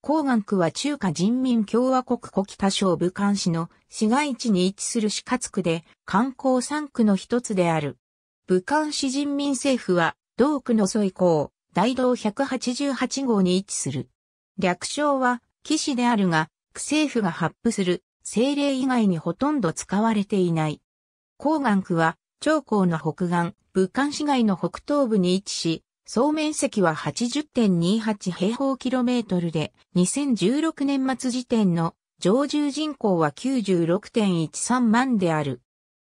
黄岩区は中華人民共和国古北省武漢市の市街地に位置する市活区で観光産区の一つである。武漢市人民政府は同区のい港、大道188号に位置する。略称は騎士であるが、区政府が発布する政令以外にほとんど使われていない。黄岩区は長江の北岸、武漢市街の北東部に位置し、総面積は80.28平方キロメートルで、2016年末時点の常住人口は96.13万である。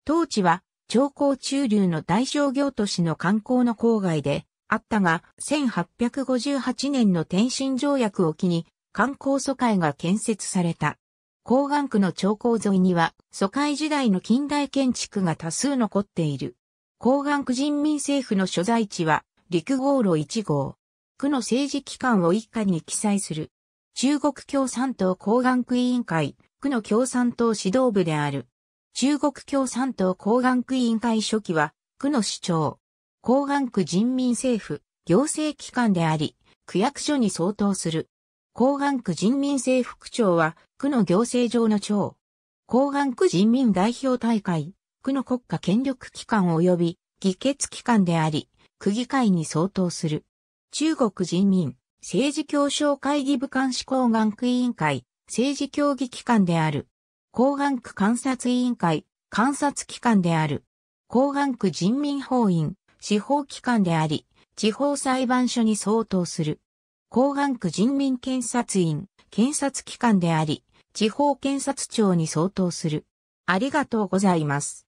当地は、長江中流の大商業都市の観光の郊外で、あったが、1858年の天津条約を機に、観光疎開が建設された。港岸区の長江沿いには、疎開時代の近代建築が多数残っている。港岸区人民政府の所在地は、陸号路1号。区の政治機関を一下に記載する。中国共産党公安区委員会、区の共産党指導部である。中国共産党公安区委員会書記は、区の市長、公安区人民政府、行政機関であり、区役所に相当する。公安区人民政府区長は、区の行政上の長。公安区人民代表大会、区の国家権力機関及び議決機関であり、区議会に相当する。中国人民政治協商会議部監視公願区委員会、政治協議機関である。公願区監察委員会、監察機関である。公願区人民法院、司法機関であり、地方裁判所に相当する。公願区人民検察院、検察機関であり、地方検察庁に相当する。ありがとうございます。